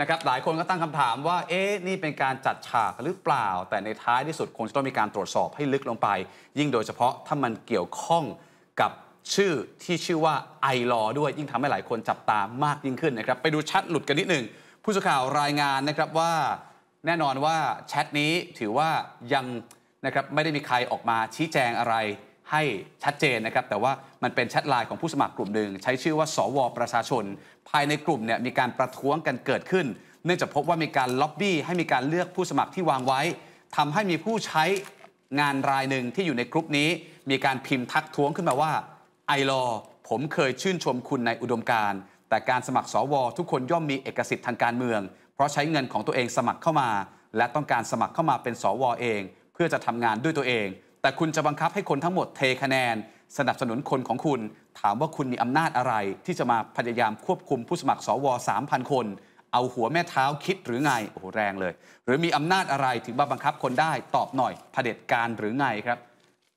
นะครับหลายคนก็ตั้งคำถามว่าเอ๊ะนี่เป็นการจัดฉากหรือเปล่า แต่ในท้ายที่สุดคงจะต้องมีการตรวจสอบให้ลึกลงไปยิ่งโดยเฉพาะถ้ามันเกี่ยวข้องกับชื่อที่ชื่อว่าไอรอด้วย ยิ่งทำให้หลายคนจับตามากยิ่งขึ้นนะครับไปดูแชทหลุดกันนิดหนึ่งผู้สื่อข่าวรายงานนะครับว่า แน่นอนว่าแชทนี้ถือว่ายังนะครับไม่ได้มีใครออกมาชี้แจงอะไรให้ชัดเจนนะครับแต่ว่ามันเป็นแชทไลน์ของผู้สมัครกลุ่มหนึ่งใช้ชื่อว่า สวประชาชน ภายในกลุ่มเนี่ยมีการประท้วงกันเกิดขึ้น เนื่องจากพบว่ามีการล็อบบี้ให้มีการเลือกผู้สมัครที่วางไว้ ทำให้มีผู้ใช้งานรายหนึ่งที่อยู่ในกลุ่มนี้ มีการพิมพ์ทักท้วงขึ้นมาว่าไอรอผมเคยชื่นชมคุณในอุดมการณ์ แต่การสมัครสวทุกคนย่อมมีเอกสิทธิ์ทางการเมือง เพราะใช้เงินของตัวเองสมัครเข้ามา และต้องการสมัครเข้ามาเป็นสวเอง เพื่อจะทำงานด้วยตัวเองแต่คุณจะบังคับให้คนทั้งหมดเทคะแนน สนับสนุนคนของคุณ ถามว่าคุณมีอำนาจอะไร ที่จะมาพยายามควบคุมผู้สมัครสว3,000 คน เอาหัวแม่เท้าคิดหรือไงโอ้โหแรงเลย หรือมีอำนาจอะไรถึงมาบังคับคนได้ตอบหน่อยเผด็จการหรือไงครับ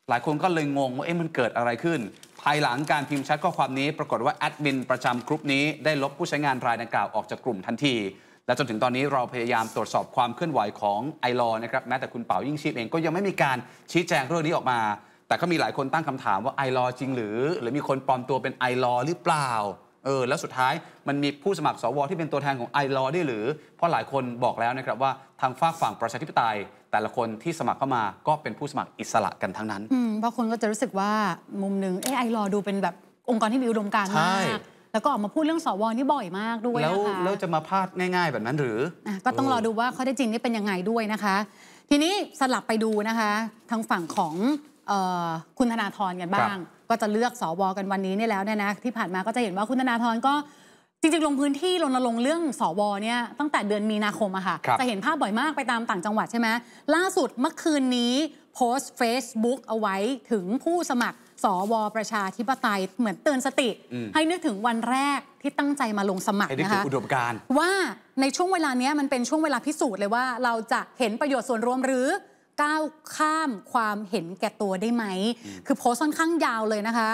หลายคนก็เลยงงว่าเอ๊ะมันเกิดอะไรขึ้น ภายหลังการพิมพ์แชทข้อความนี้ปรากฏว่าแอดมินประจำกรุ๊ปนี้ได้ลบผู้ใช้งานรายดังกล่าวออกจากกลุ่มทันทีและจนถึงตอนนี้เราพยายามตรวจสอบความเคลื่อนไหวของไอรอนะครับแม้แต่คุณเป๋ายิ่งชีพเองก็ยังไม่มีการชี้แจงเรื่องนี้ออกมา แต่ก็มีหลายคนตั้งคำถามว่าไอรอจริงหรือ หรือมีคนปลอมตัวเป็นไอรอหรือเปล่าเออแล้วสุดท้ายมันมีผู้สมัครสวที่เป็นตัวแทนของไอรอได้หรือ เพราะหลายคนบอกแล้วนะครับว่าทางฝากฝั่งประชาธิปไตย แต่ละคนที่สมัครเข้ามาก็เป็นผู้สมัครอิสระกันทั้งนั้นเพราะคนก็จะรู้สึกว่ามุมหนึ่งไอรอดูเป็นแบบองค์กรที่มีอุดมการณ์มากแล้วก็ออกมาพูดเรื่องสวนี่บ่อยมากด้วยแล้วนะคะแล้วจะมาพลาดง่ายๆแบบนั้นหรือ ก็ต้องรอดูว่าข้อด้จริงนี่เป็นยังไงด้วยนะคะทีนี้สลับไปดูนะคะ ทางฝั่งของออคุณธนาธรกันบ้าง ก็จะเลือกสวกันวันนี้เนี่ยแล้วเนี่ยนะ ที่ผ่านมาก็จะเห็นว่าคุณธนาธรก็จริงๆลงพื้นที่รณรงค์เรื่องสวเนี่ยตั้งแต่เดือนมีนาคมอะค่ะจะเห็นภาพบ่อยมากไปตามต่างจังหวัดใช่ไหมล่าสุดเมื่อคืนนี้โพสต์ Facebook เอาไว้ถึงผู้สมัคร สวประชาธิปไตยเหมือนเตือนสติ ให้นึกถึงวันแรกที่ตั้งใจมาลงสมัครนะคะอุดมการว่าในช่วงเวลานี้มันเป็นช่วงเวลาพิสูจน์เลยว่าเราจะเห็นประโยชน์ส่วนรวมหรือ ก้าวข้ามความเห็นแก่ตัวได้ไหมคือโพสต์ค่อนข้างยาวเลยนะคะ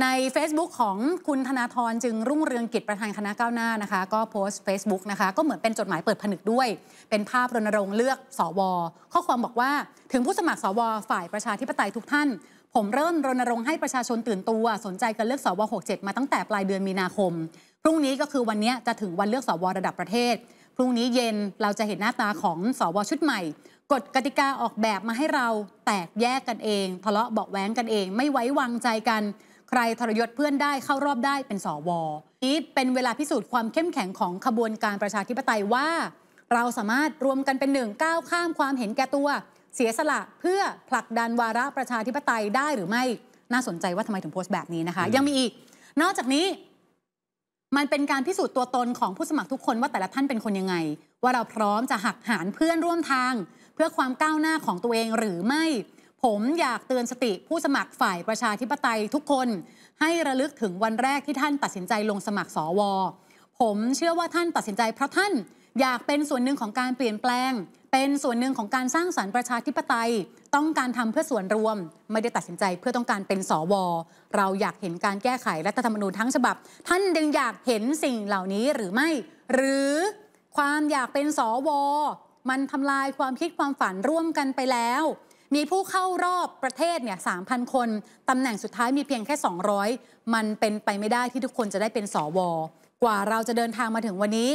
ใน Facebook ของคุณธนาธรจึงรุ่งเรืองกิจประธานคณะก้าวหน้านะคะก็โพสต์ Facebook นะคะก็เหมือนเป็นจดหมายเปิดผนึกด้วย เป็นภาพรณรงค์เลือกสอวอข้อความบอกว่าถึงผู้สมัครสวฝ่ายประชาธิปไตยทุกท่านผมเริ่มรณรงค์ให้ประชาชนตื่นตัวสนใจการเลือกสว67มาตั้งแต่ปลายเดือนมีนาคมพรุ่งนี้ก็คือวันนี้จะถึงวันเลือกสวระดับประเทศพรุ่งนี้เย็นเราจะเห็นหน้าตาของสวชุดใหม่กฎกติกาออกแบบมาให้เราแตกแยกกันเองทะเลาะเบาแหวงกันเองไม่ไว้วางใจกันใครทรยศเพื่อนได้เข้ารอบได้เป็นสวนี้เป็นเวลาพิสูจน์ความเข้มแข็งของขบวนการประชาธิปไตยว่าเราสามารถรวมกันเป็นหนึ่งก้าวข้ามความเห็นแก่ตัว เสียสละเพื่อผลักดันวาระประชาธิปไตยได้หรือไม่น่าสนใจว่าทำไมถึงโพสต์แบบนี้นะคะยังมีอีก นอกจากนี้มันเป็นการพิสูจน์ตัวตนของผู้สมัครทุกคนว่าแต่ละท่านเป็นคนยังไง ว่าเราพร้อมจะหักหานเพื่อนร่วมทาง เพื่อความก้าวหน้าของตัวเองหรือไม่ผมอยากเตือนสติผู้สมัครฝ่ายประชาธิปไตยทุกคน ให้ระลึกถึงวันแรกที่ท่านตัดสินใจลงสมัครสวผมเชื่อว่าท่านตัดสินใจ เพราะท่านอยากเป็นส่วนหนึ่งของการเปลี่ยนแปลง เป็นส่วนหนึ่งของการสร้างสรรค์ประชาธิปไตยต้องการทำเพื่อส่วนรวม ไม่ได้ตัดสินใจเพื่อต้องการเป็นสว เราอยากเห็นการแก้ไขรัฐธรรมนูญทั้งฉบับ ท่านยังอยากเห็นสิ่งเหล่านี้หรือไม่ หรือ ความอยากเป็นสว มันทำลายความคิดความฝันร่วมกันไปแล้วมีผู้เข้ารอบประเทศเนี่ยสามพคน ตำแหน่งสุดท้ายมีเพียงแค่ 200 มันเป็นไปไม่ได้ที่ทุกคนจะได้เป็นสว กว่าเราจะเดินทางมาถึงวันนี้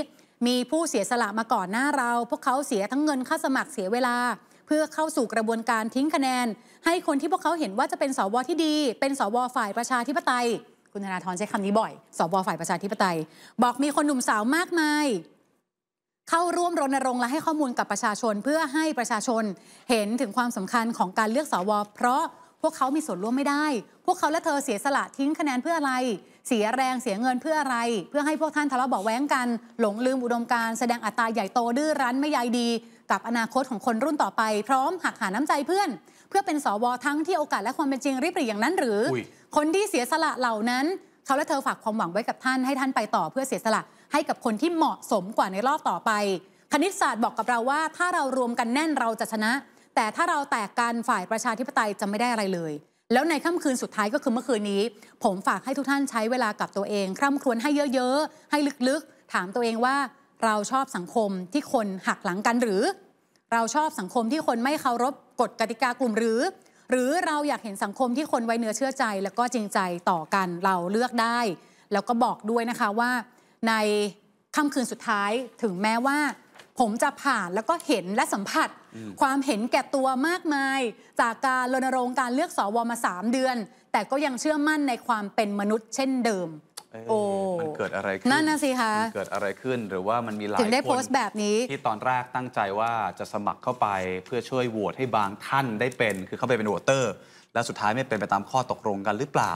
มีผู้เสียสละมาก่อนหน้าเรา พวกเขาเสียทั้งเงินค่าสมัครเสียเวลา เพื่อเข้าสู่กระบวนการทิ้งคะแนน ให้คนที่พวกเขาเห็นว่าจะเป็นสวที่ดี เป็นสวฝ่ายประชาธิปไตย คุณธนาธรใช้คำนี้บ่อย สวฝ่ายประชาธิปไตย บอกมีคนหนุ่มสาวมากมายเข้าร่วมรณรงค์และให้ข้อมูลกับประชาชนเพื่อให้ประชาชน เห็นถึงความสำคัญของการเลือกสวเพราะพวกเขามีส่วนร่วมไม่ได้ พวกเขาและเธอเสียสละทิ้งคะแนนเพื่ออะไร เสียแรงเสียเงินเพื่ออะไร เพื่อให้พวกท่านทะเลาะเบาแว้งกัน หลงลืมอุดมการแสดงอัตราใหญ่โตดื้อรั้นไม่ใยดี กับอนาคตของคนรุ่นต่อไป พร้อมหักหาน้ำใจเพื่อน เพื่อเป็นสวทั้งที่โอกาสและความเป็นจริงริบหรี่อย่างนั้นหรือ คนที่เสียสละเหล่านั้น เขาและเธอฝากความหวังไว้กับท่านให้ท่านไปต่อเพื่อเสียสละให้กับคนที่เหมาะสมกว่าในรอบต่อไป คณิตศาสตร์บอกกับเราว่า ถ้าเรารวมกันแน่นเราจะชนะ แต่ถ้าเราแตกกันฝ่ายประชาธิปไตยจะไม่ได้อะไรเลย แล้วในค่ำคืนสุดท้ายก็คือเมื่อคืนนี้ ผมฝากให้ทุกท่านใช้เวลากับตัวเอง คร่ำครวญให้เยอะๆ ให้ลึกๆ ถามตัวเองว่าเราชอบสังคมที่คนหักหลังกันหรือ เราชอบสังคมที่คนไม่เคารพกฎกติกากลุ่มหรือ หรือเราอยากเห็นสังคมที่คนไว้เนื้อเชื่อใจ แล้วก็จริงใจต่อกัน เราเลือกได้ แล้วก็บอกด้วยนะคะว่าในค่ำคืนสุดท้ายถึงแม้ว่า ผมจะผ่านแล้วก็เห็นและสัมผัส ความเห็นแก่ตัวมากมาย จากการรณรงค์การเลือกสอวมา3เดือน แต่ก็ยังเชื่อมั่นในความเป็นมนุษย์ เช่นเดิมโอ้มันเกิดอะไรขึ้นนั่นนะสิคะเกิดอะไรขึ้นหรือว่ามันมีหลายคนได้โพสต์แบบนี้ ที่ตอนแรกตั้งใจว่าจะสมัครเข้าไปเพื่อช่วยโหวตให้บางท่านได้เป็น คือเข้าไปเป็นโหวตเตอร์ และสุดท้ายไม่เป็นไปตามข้อตกลงกันหรือเปล่า